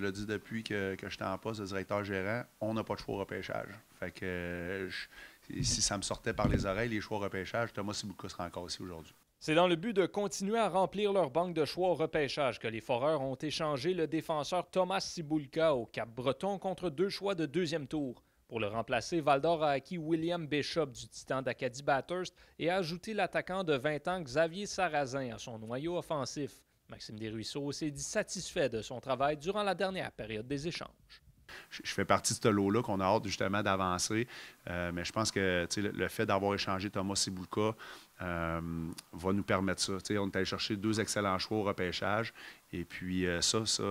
Je l'ai dit depuis que, que j'étais en poste de directeur-gérant, on n'a pas de choix au repêchage. Fait que euh, si ça me sortait par les oreilles, les choix au repêchage, Thomas Sibulka sera encore ici aujourd'hui. C'est dans le but de continuer à remplir leur banque de choix au repêchage que les Foreurs ont échangé le défenseur Thomas Sibulka au Cap-Breton contre deux choix de deuxième tour. Pour le remplacer, Valdor a acquis William Bishop du Titan d'Acadie Bathurst et a ajouté l'attaquant de 20 ans Xavier Sarrazin à son noyau offensif. Maxime Desruisseaux s'est dit satisfait de son travail durant la dernière période des échanges je fais partie de ce lot-là qu'on a hâte justement d'avancer. Euh, mais je pense que le, fait d'avoir échangé Thomas Sibulka euh, va nous permettre ça. on est allé chercher deux excellents choix au repêchage. Et puis euh, ça, c'est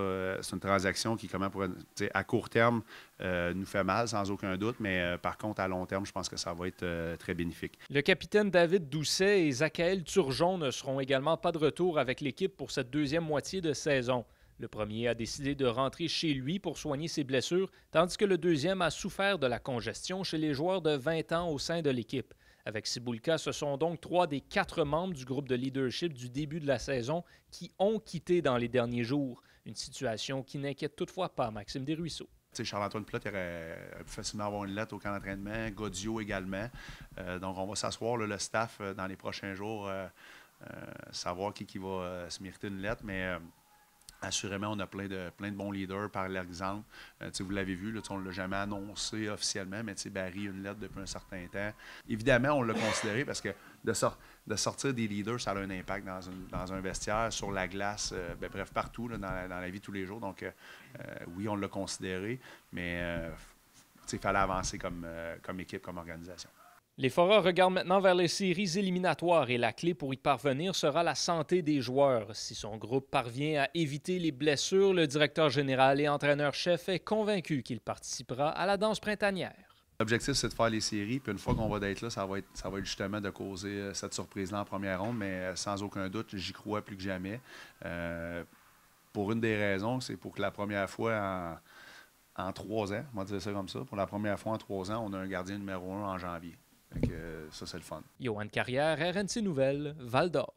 une transaction qui, comment pourrait, à court terme, nous fait mal, sans aucun doute. Mais par contre, à long terme, je pense que ça va être très bénéfique. Le capitaine David Doucet et Zachael Turgeon ne seront également pas de retour avec l'équipe pour cette deuxième moitié de saison. Le premier a décidé de rentrer chez lui pour soigner ses blessures, tandis que le deuxième a souffert de la congestion chez les joueurs de 20 ans au sein de l'équipe. Avec Sibulka, ce sont donc trois des quatre membres du groupe de leadership du début de la saison qui ont quitté dans les derniers jours. Une situation qui n'inquiète toutefois pas Maxime Desruisseaux. Charles-Antoine Plot aurait facilement avoir une lettre au camp d'entraînement, Godio également. Euh, donc, on va s'asseoir, le staff, euh, dans les prochains jours, euh, savoir qui, va se mériter une lettre. Mais Assurément, on a plein de, plein de bons leaders par l'exemple. Euh, vous l'avez vu, on ne l'a jamais annoncé officiellement, mais Barry, une lettre depuis un certain temps. Évidemment, on l'a considéré parce que de, sortir des leaders, ça a un impact dans, un vestiaire, sur la glace, euh, ben, bref, partout, dans, la, vie de tous les jours. Donc, euh, oui, on l'a considéré, mais il fallait avancer comme équipe, comme organisation. Les Foreurs regardent maintenant vers les séries éliminatoires et la clé pour y parvenir sera la santé des joueurs. Si son groupe parvient à éviter les blessures, le directeur général et entraîneur-chef est convaincu qu'il participera à la danse printanière. L'objectif, c'est de faire les séries, puis une fois qu'on va être là, ça va être, justement de causer euh, cette surprise-là en première ronde, mais euh, sans aucun doute, j'y crois plus que jamais. Euh, pour une des raisons, c'est pour que la première fois en, en trois ans, on va dire ça comme ça, pour la première fois en trois ans, on a un gardien numéro un en janvier. Euh, ça, c'est le fun. Johan Carrière, RNC Nouvelle, Val d'Or.